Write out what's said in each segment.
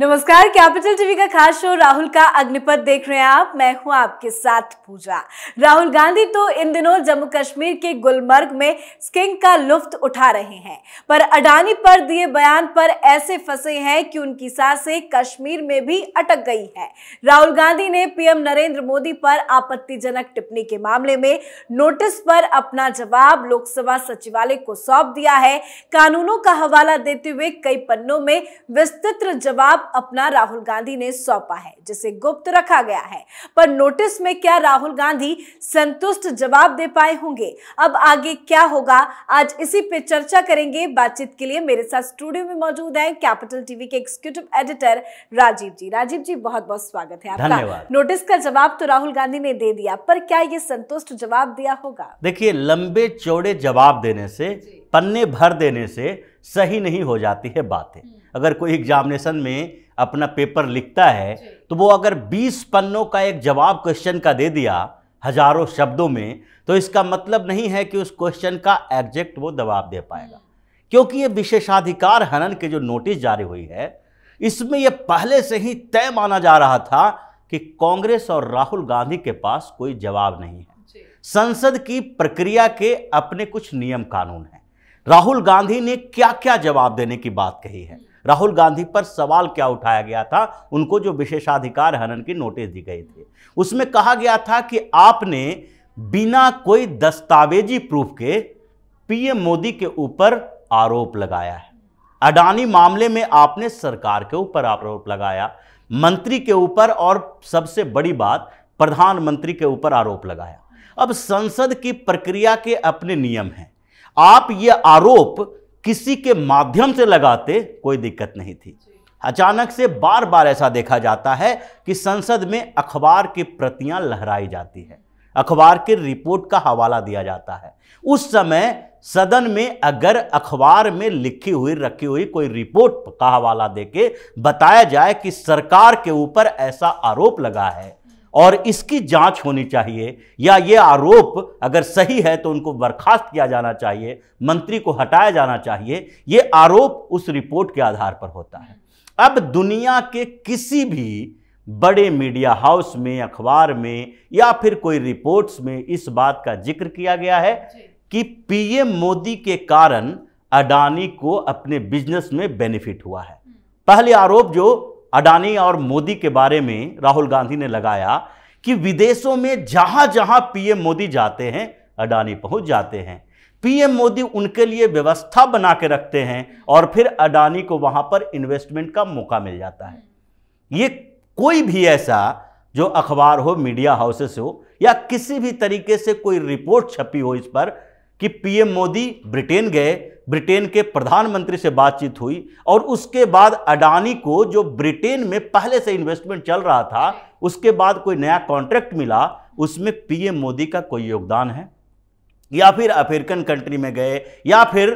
नमस्कार capital TV का खास शो राहुल का अग्निपथ देख रहे हैं आप मैं हूं आपके साथ पूजा राहुल गांधी तो इन दिनों जम्मू कश्मीर के गुलमर्ग में स्किंग का लुफ्त उठा रहे हैं पर अडानी पर दिए बयान पर ऐसे फंसे हैं कि उनकी सांसें कश्मीर में भी अटक गई है राहुल गांधी ने पीएम नरेंद्र मोदी पर आपत्तिजनक टिप्पणी के मामले में नोटिस पर अपना जवाब लोकसभा सचिवालय को सौंप दिया है कानूनों का हवाला देते हुए कई पन्नों में विस्तृत जवाब अपना राहुल गांधी ने सौंपा है जिसे गुप्त रखा गया है पर नोटिस में क्या राहुल गांधी संतुष्ट जवाब दे पाए होंगे अब आगे क्या होगा आज इसी पे चर्चा करेंगे बातचीत के लिए मेरे साथ स्टूडियो में मौजूद है कैपिटल टीवी के एग्जीक्यूटिव एडिटर राजीव जी राजीव जी बहुत बहुत स्वागत है आपका नोटिस का जवाब तो राहुल गांधी ने दे दिया पर क्या ये संतुष्ट जवाब दिया होगा देखिए लंबे चौड़े जवाब देने से पन्ने भर देने से सही नहीं हो जाती है बातें हम्म। अगर कोई एग्जामिनेशन में अपना पेपर लिखता है तो वो अगर 20 पन्नों का एक जवाब क्वेश्चन का दे दिया हजारों शब्दों में तो इसका मतलब नहीं है कि उस क्वेश्चन का एग्जैक्ट वो जवाब दे पाएगा हम्म। क्योंकि ये विशेषाधिकार हनन के जो नोटिस जारी हुई है इसमें यह पहले से ही तय माना जा रहा था कि कांग्रेस और राहुल गांधी के पास कोई जवाब नहीं है संसद की प्रक्रिया के अपने कुछ नियम कानून हैं राहुल गांधी ने क्या क्या जवाब देने की बात कही है राहुल गांधी पर सवाल क्या उठाया गया था उनको जो विशेषाधिकार हनन की नोटिस दी गई थी उसमें कहा गया था कि आपने बिना कोई दस्तावेजी प्रूफ के पीएम मोदी के ऊपर आरोप लगाया है अडानी मामले में आपने सरकार के ऊपर आरोप लगाया मंत्री के ऊपर और सबसे बड़ी बात प्रधानमंत्री के ऊपर आरोप लगाया अब संसद की प्रक्रिया के अपने नियम हैं आप ये आरोप किसी के माध्यम से लगाते कोई दिक्कत नहीं थी अचानक से बार बार ऐसा देखा जाता है कि संसद में अखबार की प्रतियां लहराई जाती है अखबार के रिपोर्ट का हवाला दिया जाता है उस समय सदन में अगर अखबार में लिखी हुई रखी हुई कोई रिपोर्ट का हवाला देके बताया जाए कि सरकार के ऊपर ऐसा आरोप लगा है और इसकी जांच होनी चाहिए या ये आरोप अगर सही है तो उनको बर्खास्त किया जाना चाहिए मंत्री को हटाया जाना चाहिए ये आरोप उस रिपोर्ट के आधार पर होता है अब दुनिया के किसी भी बड़े मीडिया हाउस में अखबार में या फिर कोई रिपोर्ट्स में इस बात का जिक्र किया गया है कि पीएम मोदी के कारण अडानी को अपने बिजनेस में बेनिफिट हुआ है हम्म। पहले आरोप जो अडानी और मोदी के बारे में राहुल गांधी ने लगाया कि विदेशों में जहां जहां पीएम मोदी जाते हैं अडानी पहुंच जाते हैं पीएम मोदी उनके लिए व्यवस्था बना के रखते हैं और फिर अडानी को वहां पर इन्वेस्टमेंट का मौका मिल जाता है ये कोई भी ऐसा जो अखबार हो मीडिया हाउसेस हो या किसी भी तरीके से कोई रिपोर्ट छपी हो इस पर कि पीएम मोदी ब्रिटेन गए ब्रिटेन के प्रधानमंत्री से बातचीत हुई और उसके बाद अडानी को जो ब्रिटेन में पहले से इन्वेस्टमेंट चल रहा था उसके बाद कोई नया कॉन्ट्रैक्ट मिला उसमें पीएम मोदी का कोई योगदान है या फिर अफ्रीकन कंट्री में गए या फिर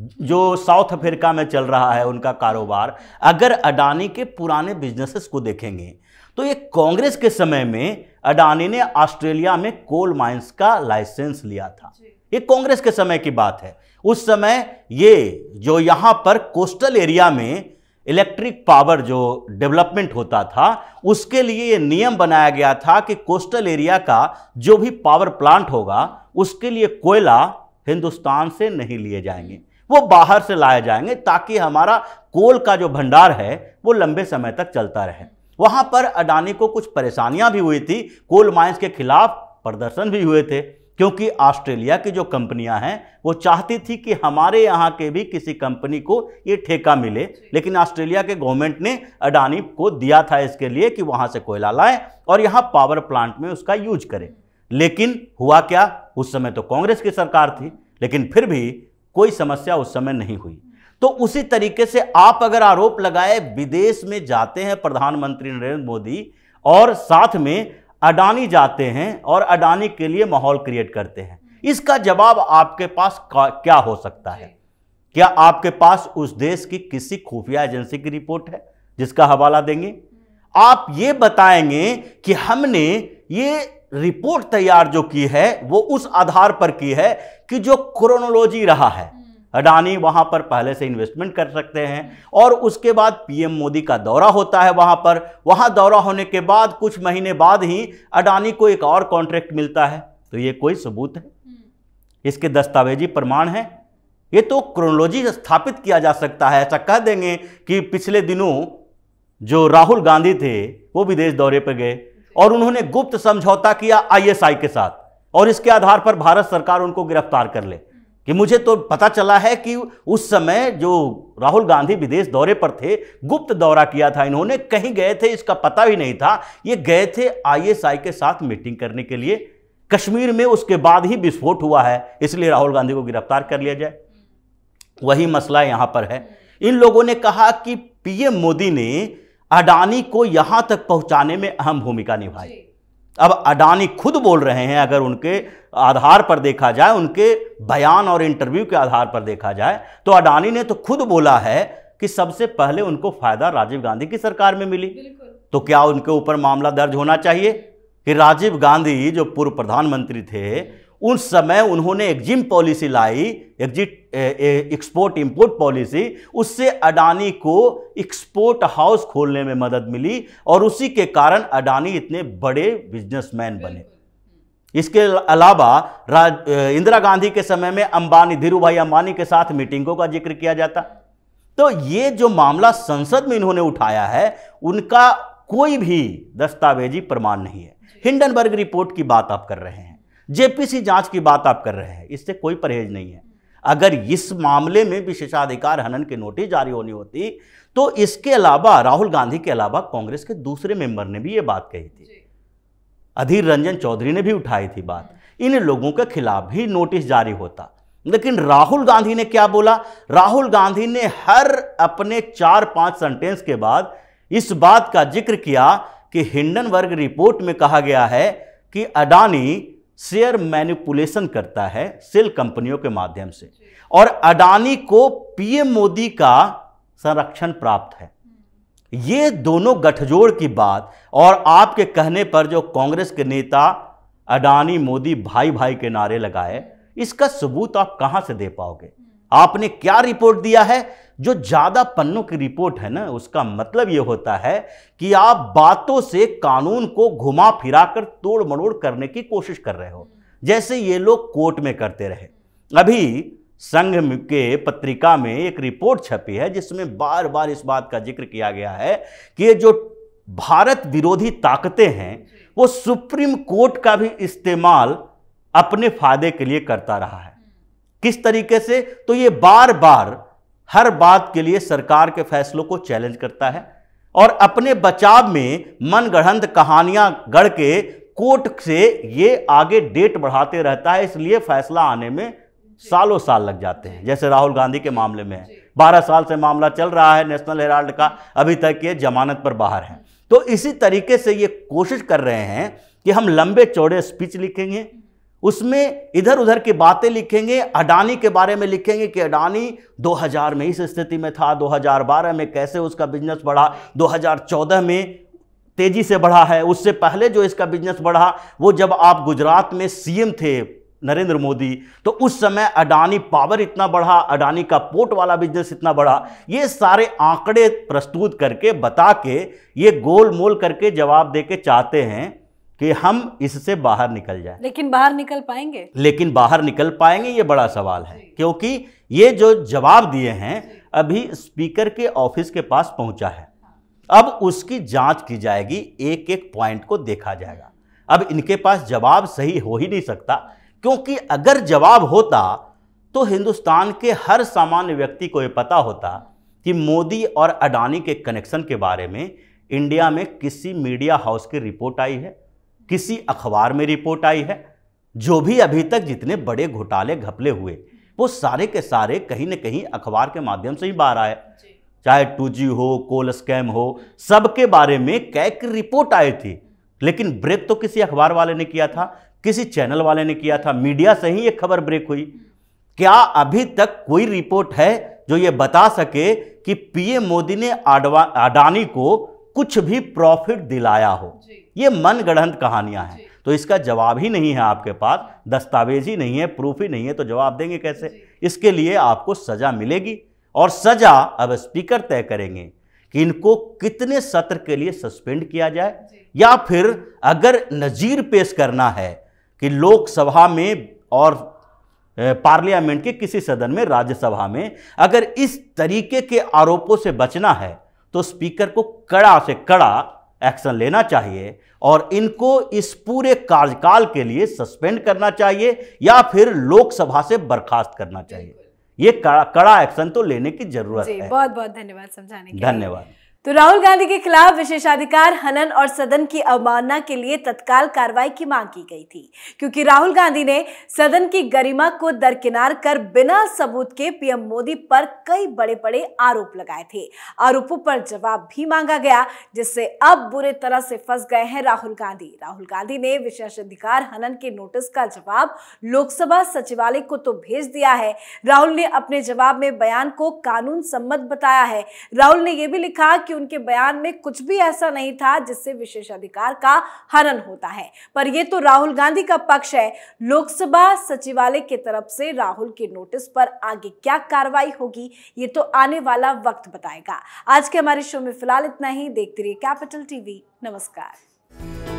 जो साउथ अफ्रीका में चल रहा है उनका कारोबार अगर अडानी के पुराने बिजनेसेस को देखेंगे तो ये कांग्रेस के समय में अडानी ने ऑस्ट्रेलिया में कोल माइंस का लाइसेंस लिया था ये कांग्रेस के समय की बात है उस समय ये जो यहाँ पर कोस्टल एरिया में इलेक्ट्रिक पावर जो डेवलपमेंट होता था उसके लिए ये नियम बनाया गया था कि कोस्टल एरिया का जो भी पावर प्लांट होगा उसके लिए कोयला हिंदुस्तान से नहीं लिए जाएंगे वो बाहर से लाए जाएंगे ताकि हमारा कोल का जो भंडार है वो लंबे समय तक चलता रहे वहाँ पर अडानी को कुछ परेशानियाँ भी हुई थी कोल माइंस के खिलाफ प्रदर्शन भी हुए थे क्योंकि ऑस्ट्रेलिया की जो कंपनियां हैं वो चाहती थी कि हमारे यहाँ के भी किसी कंपनी को ये ठेका मिले लेकिन ऑस्ट्रेलिया के गवर्नमेंट ने अडानी को दिया था इसके लिए कि वहाँ से कोयला लाएं और यहाँ पावर प्लांट में उसका यूज करें लेकिन हुआ क्या उस समय तो कांग्रेस की सरकार थी लेकिन फिर भी कोई समस्या उस समय नहीं हुई तो उसी तरीके से आप अगर आरोप लगाए विदेश में जाते हैं प्रधानमंत्री नरेंद्र मोदी और साथ में अडानी जाते हैं और अडानी के लिए माहौल क्रिएट करते हैं इसका जवाब आपके पास क्या हो सकता है क्या आपके पास उस देश की किसी खुफिया एजेंसी की रिपोर्ट है जिसका हवाला देंगे आप ये बताएंगे कि हमने ये रिपोर्ट तैयार जो की है वो उस आधार पर की है कि जो क्रोनोलॉजी रहा है हम्म। अडानी वहाँ पर पहले से इन्वेस्टमेंट कर सकते हैं और उसके बाद पीएम मोदी का दौरा होता है वहाँ पर वहाँ दौरा होने के बाद कुछ महीने बाद ही अडानी को एक और कॉन्ट्रैक्ट मिलता है तो ये कोई सबूत है हम्म। इसके दस्तावेजी प्रमाण हैं ये तो क्रोनोलॉजी स्थापित किया जा सकता है ऐसा कह देंगे कि पिछले दिनों जो राहुल गांधी थे वो विदेश दौरे पर गए और उन्होंने गुप्त समझौता किया आईएसआई के साथ और इसके आधार पर भारत सरकार उनको गिरफ्तार कर ले कि मुझे तो पता चला है कि उस समय जो राहुल गांधी विदेश दौरे पर थे गुप्त दौरा किया था इन्होंने कहीं गए थे इसका पता भी नहीं था ये गए थे आईएसआई के साथ मीटिंग करने के लिए कश्मीर में उसके बाद ही विस्फोट हुआ है इसलिए राहुल गांधी को गिरफ्तार कर लिया जाए वही मसला यहां पर है इन लोगों ने कहा कि पीएम मोदी ने अडानी को यहां तक पहुंचाने में अहम भूमिका निभाई अब अडानी खुद बोल रहे हैं अगर उनके आधार पर देखा जाए उनके बयान और इंटरव्यू के आधार पर देखा जाए तो अडानी ने तो खुद बोला है कि सबसे पहले उनको फायदा राजीव गांधी की सरकार में मिली तो क्या उनके ऊपर मामला दर्ज होना चाहिए कि राजीव गांधी जो पूर्व प्रधानमंत्री थे उस समय उन्होंने एक्जिम पॉलिसी लाई एग्जिट एक्सपोर्ट इंपोर्ट पॉलिसी उससे अडानी को एक्सपोर्ट हाउस खोलने में मदद मिली और उसी के कारण अडानी इतने बड़े बिजनेसमैन बने इसके अलावा इंदिरा गांधी के समय में अंबानी धीरू भाई अंबानी के साथ मीटिंगों का जिक्र किया जाता तो ये जो मामला संसद में इन्होंने उठाया है उनका कोई भी दस्तावेजी प्रमाण नहीं है हिंडनबर्ग रिपोर्ट की बात आप कर रहे हैं जेपीसी जांच की बात आप कर रहे हैं इससे कोई परहेज नहीं है अगर इस मामले में विशेषाधिकार हनन की नोटिस जारी होनी होती तो इसके अलावा राहुल गांधी के अलावा कांग्रेस के दूसरे मेंबर ने भी ये बात कही थी अधीर रंजन चौधरी ने भी उठाई थी बात इन लोगों के खिलाफ भी नोटिस जारी होता लेकिन राहुल गांधी ने क्या बोला राहुल गांधी ने हर अपने चार पांच सेंटेंस के बाद इस बात का जिक्र किया कि हिंडनबर्ग रिपोर्ट में कहा गया है कि अडानी शेयर मैनिपुलेशन करता है सेल कंपनियों के माध्यम से और अडानी को पीएम मोदी का संरक्षण प्राप्त है ये दोनों गठजोड़ की बात और आपके कहने पर जो कांग्रेस के नेता अडानी मोदी भाई भाई के नारे लगाए इसका सबूत आप कहां से दे पाओगे आपने क्या रिपोर्ट दिया है जो ज़्यादा पन्नों की रिपोर्ट है ना उसका मतलब यह होता है कि आप बातों से कानून को घुमा फिरा कर तोड़ मरोड़ करने की कोशिश कर रहे हो हम्म। जैसे ये लोग कोर्ट में करते रहे अभी संघ के पत्रिका में एक रिपोर्ट छपी है जिसमें बार बार इस बात का जिक्र किया गया है कि ये जो भारत विरोधी ताकतें हैं वो सुप्रीम कोर्ट का भी इस्तेमाल अपने फायदे के लिए करता रहा है हम्म। किस तरीके से तो ये बार बार हर बात के लिए सरकार के फैसलों को चैलेंज करता है और अपने बचाव में मनगढ़ंत कहानियां गढ़ के कोर्ट से ये आगे डेट बढ़ाते रहता है इसलिए फैसला आने में सालों साल लग जाते हैं जैसे राहुल गांधी के मामले में है बारह साल से मामला चल रहा है नेशनल हेराल्ड का अभी तक ये जमानत पर बाहर है तो इसी तरीके से ये कोशिश कर रहे हैं कि हम लंबे चौड़े स्पीच लिखेंगे उसमें इधर उधर की बातें लिखेंगे अडानी के बारे में लिखेंगे कि अडानी 2000 में इस स्थिति में था 2012 में कैसे उसका बिजनेस बढ़ा 2014 में तेजी से बढ़ा है उससे पहले जो इसका बिजनेस बढ़ा वो जब आप गुजरात में सीएम थे नरेंद्र मोदी तो उस समय अडानी पावर इतना बढ़ा अडानी का पोर्ट वाला बिजनेस इतना बढ़ा ये सारे आंकड़े प्रस्तुत करके बता के ये गोल मोल करके जवाब दे के चाहते हैं कि हम इससे बाहर निकल जाए लेकिन बाहर निकल पाएंगे लेकिन बाहर निकल पाएंगे ये बड़ा सवाल है क्योंकि ये जो जवाब दिए हैं अभी स्पीकर के ऑफिस के पास पहुंचा है अब उसकी जांच की जाएगी एक एक पॉइंट को देखा जाएगा अब इनके पास जवाब सही हो ही नहीं सकता क्योंकि अगर जवाब होता तो हिंदुस्तान के हर सामान्य व्यक्ति को ये पता होता कि मोदी और अडानी के कनेक्शन के बारे में इंडिया में किसी मीडिया हाउस की रिपोर्ट आई है किसी अखबार में रिपोर्ट आई है जो भी अभी तक जितने बड़े घोटाले घपले हुए वो सारे के सारे कहीं ना कहीं अखबार के माध्यम से ही बाहर आए चाहे टू जी हो कोल स्कैम हो सबके बारे में कैक रिपोर्ट आई थी लेकिन ब्रेक तो किसी अखबार वाले ने किया था किसी चैनल वाले ने किया था मीडिया से ही ये खबर ब्रेक हुई क्या अभी तक कोई रिपोर्ट है जो ये बता सके कि पीएम मोदी ने अडानी को कुछ भी प्रॉफिट दिलाया हो ये मनगढ़ंत कहानियां हैं तो इसका जवाब ही नहीं है आपके पास दस्तावेज ही नहीं है प्रूफ ही नहीं है तो जवाब देंगे कैसे इसके लिए आपको सज़ा मिलेगी और सज़ा अब स्पीकर तय करेंगे कि इनको कितने सत्र के लिए सस्पेंड किया जाए या फिर अगर नज़ीर पेश करना है कि लोकसभा में और पार्लियामेंट के किसी सदन में राज्यसभा में अगर इस तरीके के आरोपों से बचना है तो स्पीकर को कड़ा से कड़ा एक्शन लेना चाहिए और इनको इस पूरे कार्यकाल के लिए सस्पेंड करना चाहिए या फिर लोकसभा से बर्खास्त करना चाहिए ये कड़ा, एक्शन तो लेने की जरूरत है बहुत बहुत धन्यवाद समझाने के धन्यवाद तो राहुल गांधी के खिलाफ विशेषाधिकार हनन और सदन की अवमानना के लिए तत्काल कार्रवाई की मांग की गई थी क्योंकि राहुल गांधी ने सदन की गरिमा को दरकिनार कर बिना सबूत के पीएम मोदी पर कई बड़े बड़े आरोप लगाए थे आरोपों पर जवाब भी मांगा गया जिससे अब बुरे तरह से फंस गए हैं राहुल गांधी राहुल गांधी ने विशेषाधिकार हनन के नोटिस का जवाब लोकसभा सचिवालय को तो भेज दिया है राहुल ने अपने जवाब में बयान को कानून सम्मत बताया है राहुल ने यह भी लिखा कि कि उनके बयान में कुछ भी ऐसा नहीं था जिससे विशेषाधिकार का हनन होता है पर यह तो राहुल गांधी का पक्ष है लोकसभा सचिवालय की तरफ से राहुल के नोटिस पर आगे क्या कार्रवाई होगी ये तो आने वाला वक्त बताएगा आज के हमारे शो में फिलहाल इतना ही देखते रहिए कैपिटल टीवी नमस्कार